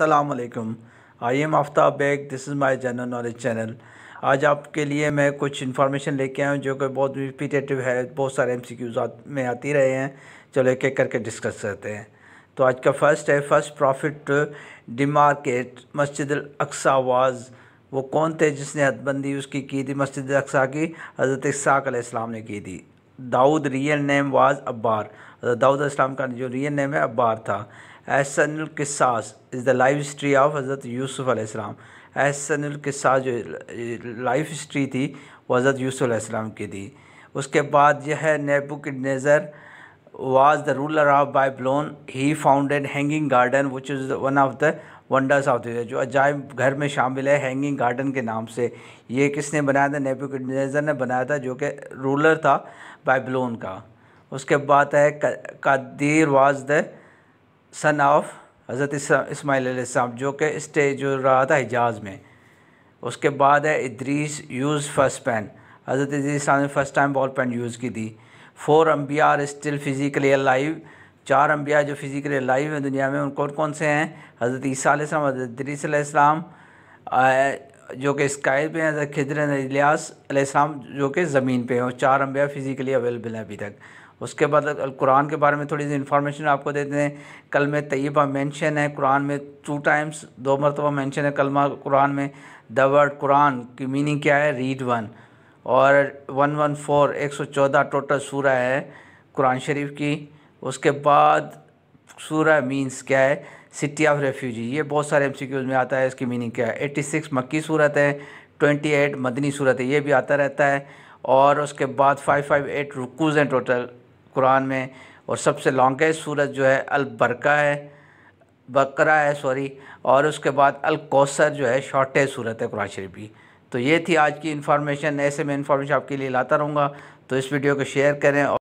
असलकम I am Aftab Baig this is my general knowledge channel आज आपके लिए मैं कुछ इन्फॉर्मेशन लेके आया हूँ जो कि बहुत रिपीटेटिव है बहुत सारे एम सी में आती रहे हैं चलो एक एक करके डिस्कस करते हैं तो आज का फ़र्स्ट है फ़र्स्ट प्रॉफिट डिमार्केट मस्जिद अक्सावाज़ वो कौन थे जिसने हदबंदी उसकी की थी मस्जिद अक्सा की हज़रत इसाक़ ने की थी दाऊद रियल नेम वाज अब्बार दाऊद इस्लाम का जो रियल नेम है अब्बार था एहसन किस्सास is the life history of हज़रत यूसुफ़ अलैहिस्सलाम एहसन किस्सास जो लाइफ हिस्ट्री थी वो हज़रत यूसुफ़ अलैहिस्सलाम की थी उसके बाद यह नेबुक नज़र was the ruler of Babylon. He founded Hanging Garden, which is one of the wonders the world. जो अजायब घर में शामिल है हैंगिंग गार्डन के नाम से ये किसने बनाया था नेबुकनेजर ने बनाया था जो कि रूलर था बाइबलोन का उसके बाद है कदीर वाज द सन ऑफ हज़रत इसमाइल इस्लाम जो कि स्टेज रहा था हिजाज में उसके बाद है इदरीस यूज़ फर्स्ट पेन हज़रत इदरीस ने first time ball pen use की थी फोर अम्बिया आर स्टिल फिज़िकली अलाइव चार अम्बिया जो फिज़िकली अलाइव हैं दुनिया में उन कौन कौन से हैं हज़रत ईसा अलैहिस्सलाम हज़रत जो कि स्काई पे हैं खिदर जो कि ज़मीन पे हैं और चार अम्बिया फ़िज़िकली अवेलेबल हैं अभी तक उसके बाद कुरान के बारे में थोड़ी सी इन्फॉर्मेशन आपको देते हैं में तयबा मैंशन है कुरान में टू टाइम्स दो मरतबा मैंशन है कलमा कुरान में द वर्ड कुरान की मीनिंग क्या है रीड वन और वन वन फोर एक सौ चौदह टोटल सूरह है कुरान शरीफ की उसके बाद सूरह मीन्स क्या है सिटी ऑफ रेफ्यूजी ये बहुत सारे एम में आता है इसकी मीनिंग क्या है एट्टी सिक्स मक्की सूरत है ट्वेंटी एट मदनी सूरत है ये भी आता रहता है और उसके बाद फाइव फाइव एट रुकूज़ हैं टोटल कुरान में और सबसे लॉन्गेस्ट सूरत जो है अलबरका है बकरा है सॉरी और उसके बाद अलकौसर जो है शॉर्टेज सूरत है कुरान शरीफ की तो ये थी आज की इन्फॉर्मेशन ऐसे मैं इन्फॉर्मेशन आपके लिए लाता रहूँगा तो इस वीडियो को शेयर करें